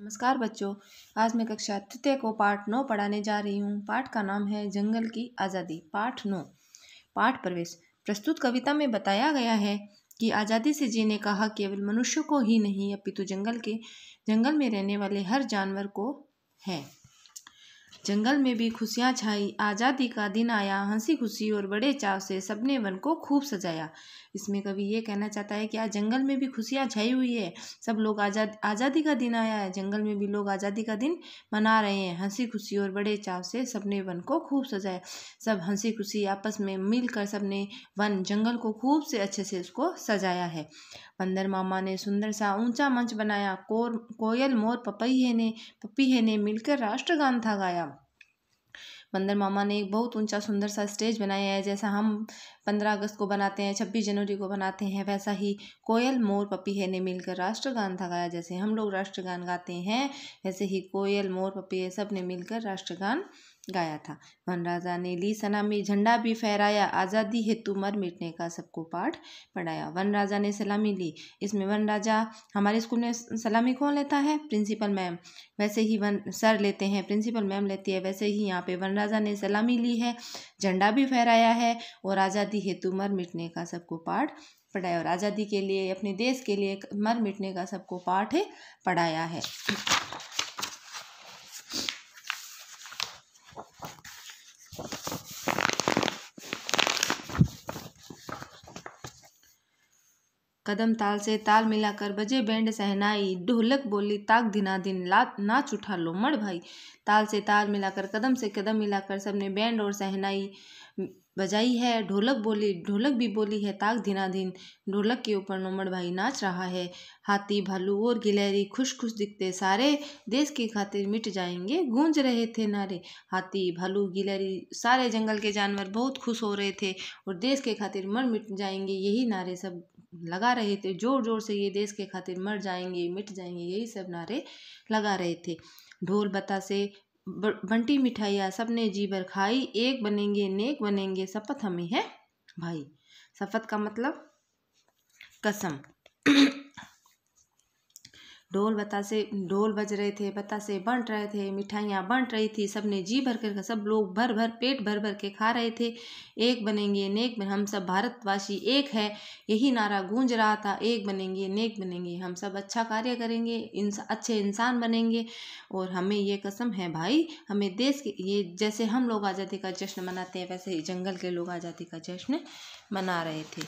नमस्कार बच्चों आज मैं कक्षा तृतीय को पाठ नौ पढ़ाने जा रही हूँ पाठ का नाम है जंगल की आज़ादी पाठ नौ पाठ प्रवेश प्रस्तुत कविता में बताया गया है कि आज़ादी से जीने का हक केवल मनुष्य को ही नहीं अपितु जंगल के जंगल में रहने वाले हर जानवर को है जंगल में भी खुशियाँ छाई आज़ादी का दिन आया हंसी खुशी और बड़े चाव से सबने वन को खूब सजाया इसमें कवि ये कहना चाहता है कि आज जंगल में भी खुशियाँ छाई हुई है सब लोग आज़ाद आज़ादी का दिन आया है जंगल में भी लोग आज़ादी का दिन मना रहे हैं हंसी खुशी और बड़े चाव से सबने वन को खूब सजाया सब हंसी खुशी आपस में मिल कर सबने वन जंगल को खूब से अच्छे से उसको सजाया है बंदर मामा ने सुंदर सा ऊंचा मंच बनाया कोर कोयल मोर पपैये ने पपीहे ने मिलकर राष्ट्रगान था गाया बंदर मामा ने एक बहुत ऊंचा सुंदर सा स्टेज बनाया है जैसा हम पंद्रह अगस्त को बनाते हैं छब्बीस जनवरी को बनाते हैं वैसा ही कोयल मोर पपीहे ने मिलकर राष्ट्रगान था गाया जैसे हम लोग राष्ट्रगान गाते हैं वैसे ही कोयल मोर पपीहे सब ने मिलकर राष्ट्रगान गाया था वन राजा ने ली सलामी झंडा भी फहराया आज़ादी हेतु मर मिटने का सबको पाठ पढ़ाया वन राजा ने सलामी ली इसमें वन राजा हमारे स्कूल में सलामी कौन लेता है प्रिंसिपल मैम वैसे ही वन सर लेते हैं प्रिंसिपल मैम लेती है वैसे ही यहाँ पे वन राजा ने सलामी ली है झंडा भी फहराया है और आज़ादी हेतु मर मिटने का सबको पाठ पढ़ाया और आज़ादी के लिए अपने देश के लिए मर मिटने का सबको पाठ पढ़ाया है कदम ताल से ताल मिलाकर बजे बैंड सहनाई ढोलक बोली ताक दिना दिन ला नाच उठा लोमड़ भाई ताल से ताल मिलाकर कदम से कदम मिलाकर सबने बैंड और सहनाई बजाई है ढोलक बोली ढोलक भी बोली है ताक दिना दिन ढोलक के ऊपर नोमड़ भाई नाच रहा है हाथी भालू और गिलहरी खुश खुश दिखते सारे देश की खातिर मिट जाएंगे गूंज रहे थे नारे हाथी भालू गिलहरी सारे जंगल के जानवर बहुत खुश हो रहे थे और देश के खातिर मर मिट जाएंगे यही नारे सब लगा रहे थे ज़ोर ज़ोर से ये देश के खातिर मर जाएंगे मिट जाएंगे यही सब नारे लगा रहे थे ढोल बतासे बंटी मिठाइयाँ सबने जी भर खाई एक बनेंगे नेक बनेंगे शपथ हमें है भाई शपथ का मतलब कसम ढोल बतासे ढोल बज रहे थे बतासे बंट रहे थे मिठाइयाँ बंट रही थी सब ने जी भर कर सब लोग भर भर पेट भर भर के खा रहे थे एक बनेंगे नेक बने हम सब भारतवासी एक है यही नारा गूंज रहा था एक बनेंगे नेक बनेंगे हम सब अच्छा कार्य करेंगे इंस, अच्छे इंसान बनेंगे और हमें ये कसम है भाई हमें देश के ये जैसे हम लोग आज़ादी का जश्न मनाते हैं वैसे ही जंगल के लोग आज़ादी का जश्न मना रहे थे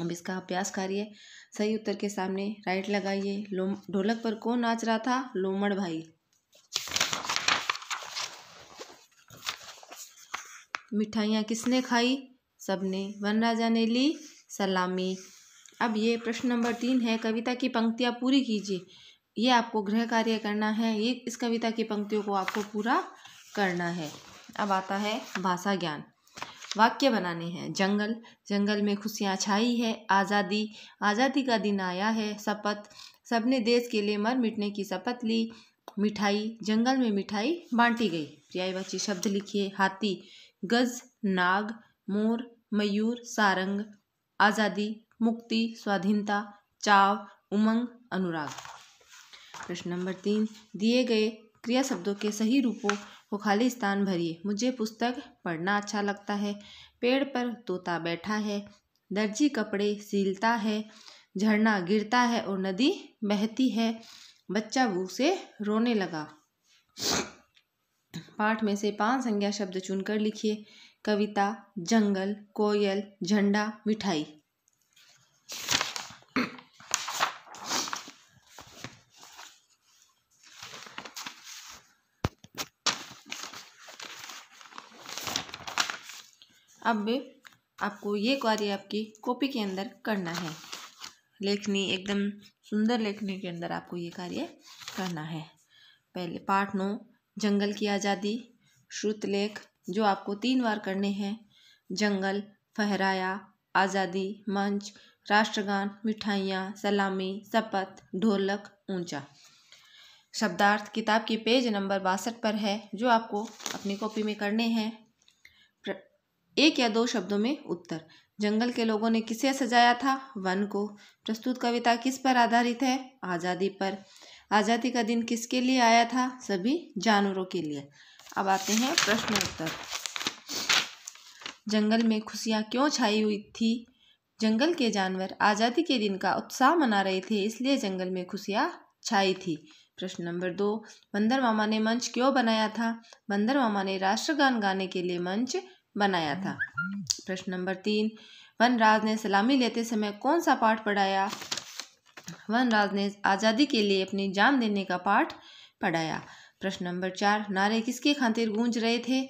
अब इसका अभ्यास करिए सही उत्तर के सामने राइट लगाइए लोम ढोलक पर कौन नाच रहा था लोमड़ भाई मिठाइयाँ किसने खाई सबने वन राजा ने ली सलामी अब ये प्रश्न नंबर तीन है कविता की पंक्तियाँ पूरी कीजिए ये आपको गृह कार्य करना है ये इस कविता की पंक्तियों को आपको पूरा करना है अब आता है भाषा ज्ञान वाक्य बनाने हैं जंगल जंगल में खुशियाँ छाई है आज़ादी आज़ादी का दिन आया है शपथ सबने देश के लिए मर मिटने की शपथ ली मिठाई जंगल में मिठाई बांटी गई पर्यायवाची शब्द लिखिए हाथी गज नाग मोर मयूर सारंग आज़ादी मुक्ति स्वाधीनता चाव उमंग अनुराग प्रश्न नंबर तीन दिए गए क्रिया शब्दों के सही रूपों वो खाली स्थान भरिए मुझे पुस्तक पढ़ना अच्छा लगता है पेड़ पर तोता बैठा है दर्जी कपड़े सीलता है झरना गिरता है और नदी बहती है बच्चा भूख से रोने लगा पाठ में से पांच संज्ञा शब्द चुनकर लिखिए कविता जंगल कोयल झंडा मिठाई अब आपको ये कार्य आपकी कॉपी के अंदर करना है लेखनी एकदम सुंदर लेखनी के अंदर आपको ये कार्य करना है पहले पाठ नौ जंगल की आज़ादी श्रुत लेख जो आपको तीन बार करने हैं जंगल फहराया आज़ादी मंच राष्ट्रगान मिठाइयाँ सलामी शपथ ढोलक ऊंचा शब्दार्थ किताब की पेज नंबर बासठ पर है जो आपको अपनी कॉपी में करने हैं एक या दो शब्दों में उत्तर जंगल के लोगों ने किसे सजाया था वन को प्रस्तुत कविता किस पर आधारित है आज़ादी पर आज़ादी का दिन किसके लिए आया था सभी जानवरों के लिए अब आते हैं प्रश्न उत्तर जंगल में खुशियाँ क्यों छाई हुई थी जंगल के जानवर आज़ादी के दिन का उत्साह मना रहे थे इसलिए जंगल में खुशियाँ छाई थी प्रश्न नंबर दो बंदर मामा ने मंच क्यों बनाया था बंदर मामा ने राष्ट्रगान गाने के लिए मंच बनाया था हम्म। प्रश्न नंबर तीन वनराज ने सलामी लेते समय कौन सा पाठ पढ़ाया वनराज ने आज़ादी के लिए अपनी जान देने का पाठ पढ़ाया प्रश्न नंबर चार नारे किसके खातिर गूंज रहे थे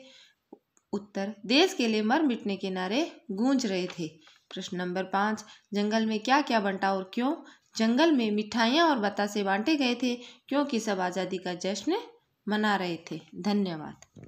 उत्तर देश के लिए मर मिटने के नारे गूंज रहे थे प्रश्न नंबर पाँच जंगल में क्या क्या बंटा और क्यों जंगल में मिठाइयाँ और बतासे बांटे गए थे क्योंकि सब आज़ादी का जश्न मना रहे थे धन्यवाद